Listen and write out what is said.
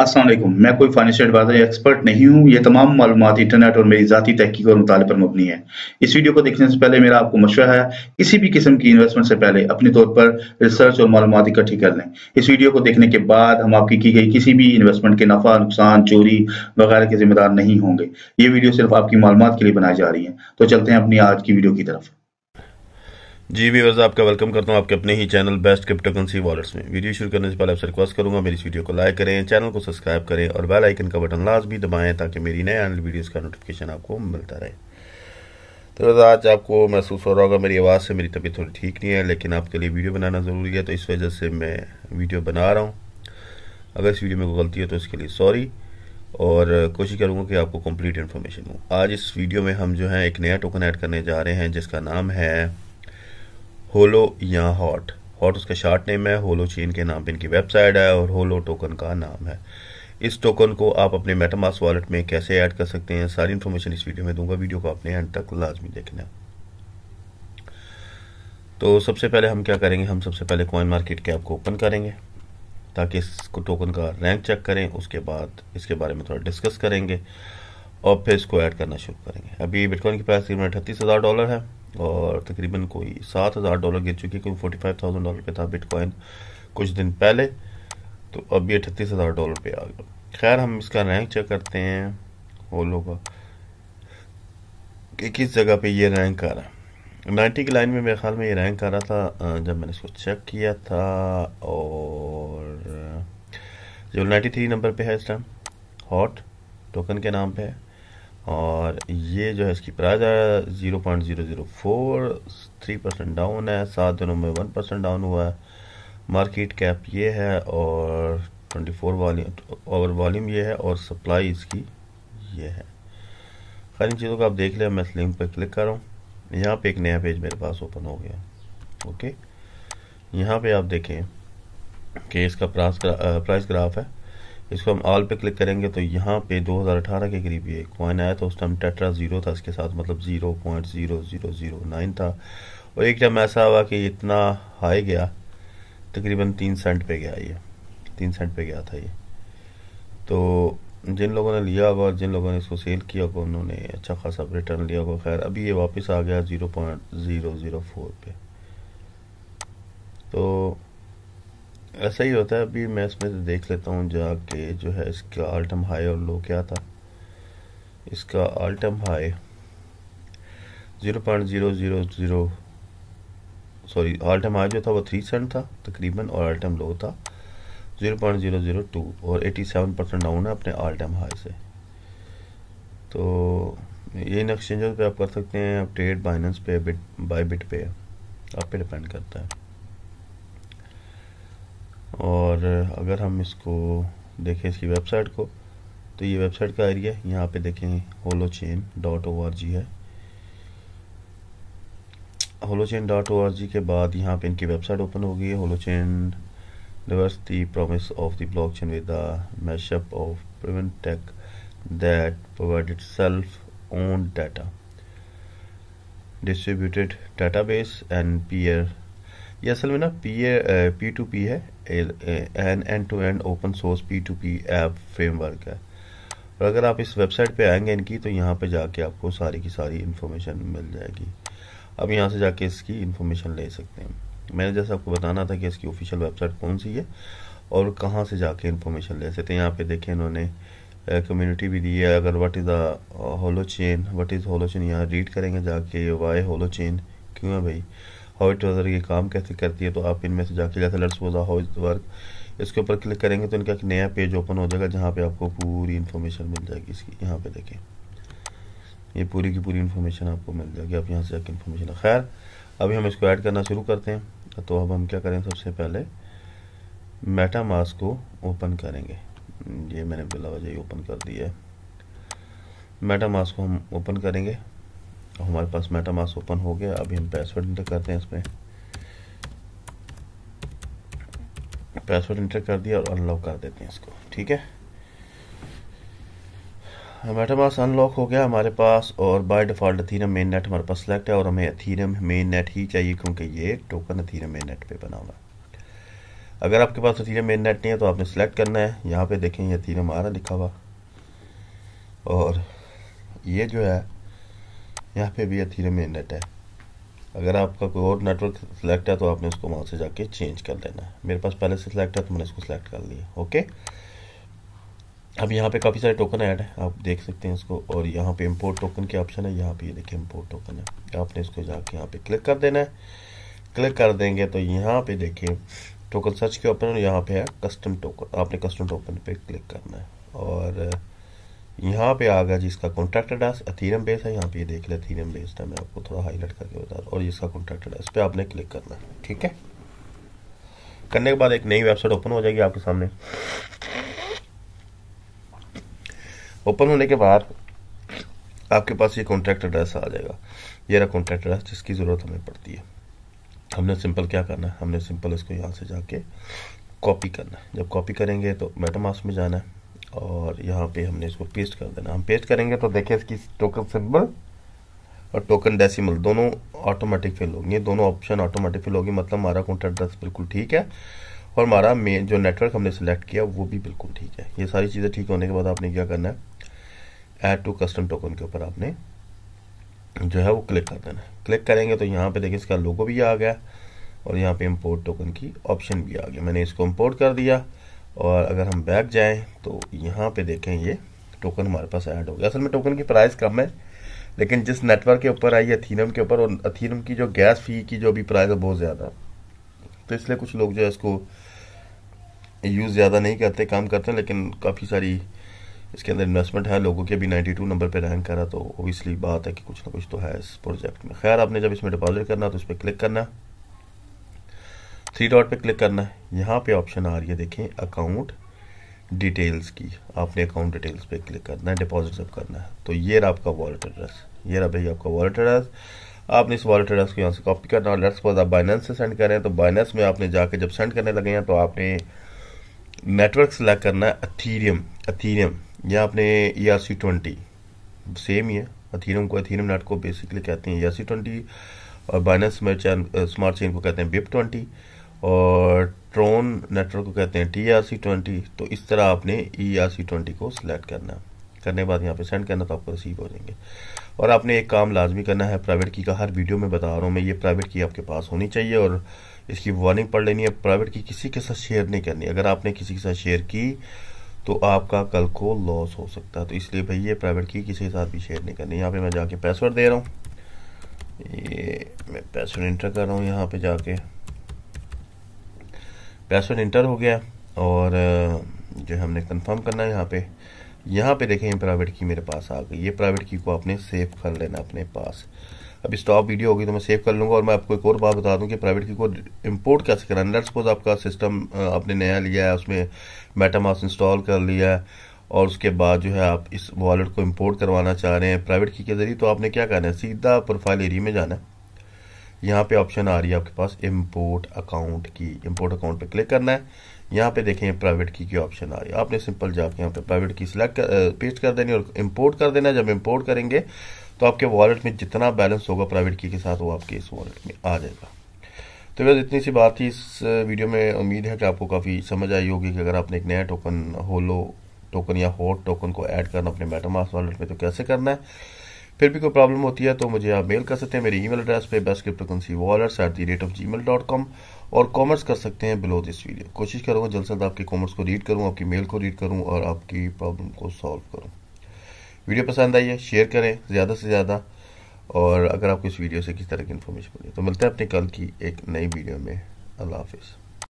असलम मैं कोई financial adviser या एक्सपर्ट नहीं हूँ ये तमाम मालूम इंटरनेट और मेरी ज़ाती तहकीक और मुताले पर मबनी है इस वीडियो को देखने से पहले मेरा आपको मशवरा है किसी भी किस्म की इन्वेस्टमेंट से पहले अपने तौर पर रिसर्च और मालूम इकट्ठी कर लें इस वीडियो को देखने के बाद हम आपकी की गई किसी भी इन्वेस्टमेंट के नफा नुकसान चोरी वगैरह के जिम्मेदार नहीं होंगे ये वीडियो सिर्फ आपकी मालूम के लिए बनाई जा रही है तो चलते हैं अपनी आज की वीडियो की तरफ जी वर्ज़ा आपका वेलकम करता हूं आपके अपने ही चैनल बेस्ट क्रिप्टोकरेंसी वॉलेट्स में वीडियो शुरू करने से पहले आपसे रिक्वेस्ट करूंगा मेरी वीडियो को लाइक करें चैनल को सब्सक्राइब करें और बेल आइकन का बटन लाज भी दबाएं ताकि मेरी नए आने वीडियोस का नोटिफिकेशन आपको मिलता रहे तो आज आपको महसूस हो रहा होगा मेरी आवाज़ से मेरी तबीयत थोड़ी ठीक नहीं है लेकिन आपके लिए वीडियो बनाना ज़रूरी है तो इस वजह से मैं वीडियो बना रहा हूँ अगर इस वीडियो में कोई गलती है तो इसके लिए सॉरी और कोशिश करूँगा कि आपको कम्प्लीट इन्फॉर्मेशन दूँ आज इस वीडियो में हम जो है एक नया टोकन ऐड करने जा रहे हैं जिसका नाम है होलो या हॉट हॉट उसका शार्ट नेम है होलो चीन के नाम पर इनकी वेबसाइट है और होलो टोकन का नाम है इस टोकन को आप अपने मेटामास वॉलेट में कैसे ऐड कर सकते हैं सारी इन्फॉर्मेशन इस वीडियो में दूंगा वीडियो को आपने एंड तक लाजमी देखना तो सबसे पहले हम क्या करेंगे हम सबसे पहले कॉइन मार्केट कैप को ओपन करेंगे ताकि इसको टोकन का रैंक चेक करें उसके बाद इसके बारे में थोड़ा डिस्कस करेंगे और फिर इसको ऐड करना शुरू करेंगे अभी बिटकॉइन की प्राइस तकरीबन अठतीस हज़ार डॉलर है और तकरीबन कोई सात हज़ार डॉलर गिर चुकी है कोई फोर्टी फाइव थाउजेंड डॉलर पे था बिटकॉइन कुछ दिन पहले तो अब ये अठतीस हज़ार डॉलर पे आ गया खैर हम इसका रैंक चेक करते हैं होलो का कि किस जगह पे ये रैंक आ रहा है नाइन्टी की लाइन में मेरे ख्याल में ये रैंक आ रहा था जब मैंने इसको चेक किया था और जो नाइन्टी थ्री नंबर पे है इस टाइम हॉट टोकन के नाम पे है और ये जो है इसकी प्राइस है zero point zero zero four three percent down है सात दिनों में वन परसेंट डाउन हुआ है मार्केट कैप ये है और twenty four volume over volume ये है और सप्लाई इसकी ये है खैर इन चीज़ों को आप देख लें मैं इस लिंक पर क्लिक कर रहा हूँ यहाँ पे एक नया पेज मेरे पास ओपन हो गया ओके यहाँ पे आप देखें कि इसका प्राइस ग्रा, प्राइस ग्राफ है इसको हम ऑल पे क्लिक करेंगे तो यहाँ पे 2018 के करीब ये कॉइन आया था उस टाइम टेट्रा ज़ीरो था इसके साथ मतलब zero point zero zero zero nine था और एक टाइम ऐसा हुआ कि इतना हाई गया तकरीबन तीन सेंट पे गया ये तीन सेंट पे गया था ये तो जिन लोगों ने लिया होगा और जिन लोगों ने इसको सेल किया होगा उन्होंने अच्छा खासा रिटर्न लिया होगा खैर अभी ये वापस आ गया zero point zero zero four पे तो ऐसा ही होता है अभी मैं इसमें देख लेता हूँ जाके जो है इसका आल्टम हाई और लो क्या था इसका all time high zero point zero zero zero sorry all time high जो था वो थ्री सेंट था तकरीबन और आल्टम लो था zero point zero zero two और एटी सेवन परसेंट डाउन है अपने आल्टम हाई से तो ये इन एक्सचेंजों पर आप कर सकते हैं आप ट्रेड बाइनेंस पे बिट बाई बिट पे आप पे डिपेंड करता है और अगर हम इसको देखें इसकी वेबसाइट को तो ये वेबसाइट का एरिया यहाँ पे देखें Holochain dot O R G है Holochain dot O R G के बाद यहाँ पे इनकी वेबसाइट ओपन हो गई है Holochain delivers the promise of the blockchain with the mashup of proven tech that provided self own data distributed database and peer ये असल में ना P A P to P है an end to end open source P to P app framework है और अगर आप इस वेबसाइट पे आएंगे इनकी तो यहाँ पे जाके आपको सारी की सारी इन्फॉर्मेशन मिल जाएगी अब यहाँ से जाके इसकी इन्फॉर्मेशन ले सकते हैं मैंने जैसे आपको बताना था कि इसकी ऑफिशियल वेबसाइट कौन सी है और कहाँ से जाके इन्फॉर्मेशन ले सकते हैं यहाँ पे देखें इन्होंने कम्युनिटी भी दी है अगर what is the Holochain what is Holochain यहाँ रीड करेंगे जाके वाई होलो चेन क्यों है भाई हाउ इट वर्क ये काम कैसे करती है तो आप इनमें से जाके जैसे लेट्स वजा हाउ इट वर्क इसके ऊपर क्लिक करेंगे तो इनका एक नया पेज ओपन हो जाएगा जहाँ पे आपको पूरी इन्फॉर्मेशन मिल जाएगी इसकी यहाँ पे देखें ये पूरी की पूरी इन्फॉर्मेशन आपको मिल जाएगी आप यहाँ से जाके इन्फॉर्मेशन खैर अभी हम इसको ऐड करना शुरू करते हैं तो अब हम क्या करें सबसे पहले मेटा मास्क को ओपन करेंगे ये मैंने बिला वजह ओपन कर दिया है मेटा मास्क को हम ओपन करेंगे तो हमारे पास मेटामास ओपन हो गया अभी हम पासवर्ड इंटर करते हैं इसमें पासवर्ड इंटर कर दिया और अनलॉक कर देते हैं इसको ठीक है मेटामास अनलॉक हो गया हमारे पास और by default Ethereum main net हमारे पास सेलेक्ट है और हमें अथीरम मेन नेट ही चाहिए क्योंकि ये टोकन अथीरम मेन नेट पे बना हुआ है अगर आपके पास अथीरम मेन नेट नहीं है तो आपने सेलेक्ट करना है यहाँ पे देखें ये अथीरम आ रहा लिखा हुआ और ये जो है यहाँ पे भी अथीरे में नेट है अगर आपका कोई और नेटवर्क सिलेक्ट है तो आपने उसको वहाँ से जाके चेंज कर देना है मेरे पास पहले से सिलेक्ट है तो मैंने इसको सिलेक्ट कर लिया ओके अब यहाँ पे काफ़ी सारे टोकन ऐड है आप देख सकते हैं इसको और यहाँ पे इंपोर्ट टोकन के ऑप्शन है यहाँ पे ये देखिए इंपोर्ट टोकन है आपने इसको जाके यहाँ पे क्लिक कर देना है क्लिक कर देंगे तो यहाँ पे देखिए टोकन सर्च के ऑप्शन यहाँ पे है कस्टम टोकन आपने कस्टम टोकन पे क्लिक करना है और यहाँ पे आ गया जिसका कॉन्ट्रैक्ट एड्रेस अथीरम बेस है यहाँ पे ये देख लिया अथीरम बेस है मैं आपको थोड़ा हाईलाइट करके बता रहा हूँ और इसका कॉन्ट्रैक्ट एड्रेस पे आपने क्लिक करना है ठीक है करने के बाद एक नई वेबसाइट ओपन हो जाएगी आपके सामने ओपन होने के बाद आपके पास ये कॉन्ट्रैक्ट एड्रेस आ जाएगा ये रहा कॉन्ट्रैक्ट एड्रेस जिसकी ज़रूरत हमें पड़ती है हमने सिंपल क्या करना है हमने सिंपल इसको यहाँ से जाके कॉपी करना है जब कॉपी करेंगे तो मेटामास में जाना है और यहाँ पे हमने इसको पेस्ट कर देना हम पेस्ट करेंगे तो देखिए इसकी टोकन सिंबल और टोकन डेसिमल दोनों ऑटोमेटिक फिल होंगे दोनों ऑप्शन ऑटोमेटिक फिल होगी मतलब हमारा कॉन्टैक्ट एड्रेस बिल्कुल ठीक है और हमारा मेन जो नेटवर्क हमने सेलेक्ट किया वो भी बिल्कुल ठीक है ये सारी चीज़ें ठीक होने के बाद आपने क्या करना है ऐड टू कस्टम टोकन के ऊपर आपने जो है वो क्लिक कर देना क्लिक करेंगे तो यहाँ पे देखिए इसका लोगो भी आ गया और यहाँ पे इम्पोर्ट टोकन की ऑप्शन भी आ गया मैंने इसको इम्पोर्ट कर दिया और अगर हम बैक जाएं तो यहाँ पे देखें ये टोकन हमारे पास ऐड हो गया असल में टोकन की प्राइस कम है लेकिन जिस नेटवर्क के ऊपर आई अथीनम के ऊपर और अथीनम की जो गैस फी की जो अभी प्राइस है बहुत ज़्यादा तो इसलिए कुछ लोग जो है इसको यूज़ ज़्यादा नहीं करते काम करते हैं लेकिन काफ़ी सारी इसके अंदर इन्वेस्टमेंट है लोगों के भी नाइन्टी नंबर पर रैंक करा तो ओबियसली बात है कि कुछ ना कुछ तो है इस प्रोजेक्ट में खैर आपने जब इसमें डिपॉजिट करना तो इस पर क्लिक करना थ्री डॉट पे क्लिक करना है यहाँ पे ऑप्शन आ रही है देखें अकाउंट डिटेल्स की आपने अकाउंट डिटेल्स पे क्लिक करना है डिपॉजिट सब करना है तो ये रहा आपका वॉलेट एड्रेस ये रहा भाई आपका वॉलेट एड्रेस आपने इस वॉलेट एड्रेस को यहाँ से कॉपी करना और लेट्स आप बाइनेंस से सेंड करें तो बाइनेंस में आपने जाके जब सेंड करने लगे हैं तो आपने नेटवर्क सेलेक्ट करना है अथीरियम अथीरियम या आपने E R C twenty same ही है अथीरियम को अथीरियम नेट को बेसिकली कहते हैं ई आर सी ट्वेंटी और बाइनेंस स्मार्ट चेन को कहते हैं बिप ट्वेंटी और ट्रोन नेटवर्क को कहते हैं टी आर सी ट्वेंटी तो इस तरह आपने ई आर सी ट्वेंटी को सिलेक्ट करना है करने के बाद यहाँ पे सेंड करना तो आपको रिसीव हो जाएंगे और आपने एक काम लाजमी करना है प्राइवेट की का हर वीडियो में बता रहा हूँ मैं ये प्राइवेट की आपके पास होनी चाहिए और इसकी वार्निंग पढ़ लेनी है प्राइवेट की किसी के साथ शेयर नहीं करनी अगर आपने किसी के साथ शेयर की तो आपका कल को लॉस हो सकता है तो इसलिए भाई ये प्राइवेट की किसी के साथ भी शेयर नहीं करनी यहाँ पर मैं जाके पासवर्ड दे रहा हूँ ये मैं पासवर्ड इंटर कर रहा हूँ यहाँ पर जाके पैसन इंटर हो गया और जो है हमने कंफर्म करना है यहाँ पे यहाँ पे देखें प्राइवेट की मेरे पास आ गई ये प्राइवेट की को आपने सेव कर लेना अपने पास अभी स्टॉप वीडियो होगी तो मैं सेव कर लूँगा और मैं आपको एक और बात बता दूँ कि प्राइवेट की को इम्पोर्ट कैसे करना लेट सपोज आपका सिस्टम आपने नया लिया है उसमें मेटामास इंस्टॉल कर लिया है और उसके बाद जो है आप इस वॉलेट को इम्पोर्ट करवाना चाह रहे हैं प्राइवेट की के ज़रिए तो आपने क्या करना है सीधा प्रोफाइल एरिए में जाना है यहाँ पे ऑप्शन आ रही है आपके पास इम्पोर्ट अकाउंट की इम्पोर्ट अकाउंट पे क्लिक करना है यहाँ पे देखें प्राइवेट की की ऑप्शन आ रही है आपने सिंपल जाके यहाँ पे प्राइवेट की सिलेक्ट कर, पेस्ट कर देनी और इम्पोर्ट कर देना जब इम्पोर्ट करेंगे तो आपके वॉलेट में जितना बैलेंस होगा प्राइवेट की के साथ वो आपके इस वॉलेट में आ जाएगा तो बस इतनी सी बात थी इस वीडियो में उम्मीद है कि आपको काफ़ी समझ आई होगी कि अगर आपने एक नया टोकन होलो टोकन या हॉट टोकन को ऐड करना अपने मेटामास वॉलेट में तो कैसे करना है फिर भी कोई प्रॉब्लम होती है तो मुझे आप मेल कर सकते हैं मेरे ईमेल एड्रेस पे best cryptocurrency wallets at the rate of Gmail dot com और कॉमर्स कर सकते हैं बिलो दिस वीडियो कोशिश करूँगा जल्द से जल्द आपके कॉमर्स को रीड करूँ आपकी मेल को रीड करूँ और आपकी प्रॉब्लम को सॉल्व करूँ वीडियो पसंद आई है शेयर करें ज़्यादा से ज़्यादा और अगर आपको इस वीडियो से किसी तरह की इन्फॉर्मेशन मिली तो मिलते हैं अपने कल की एक नई वीडियो में अल्लाह हाफिज़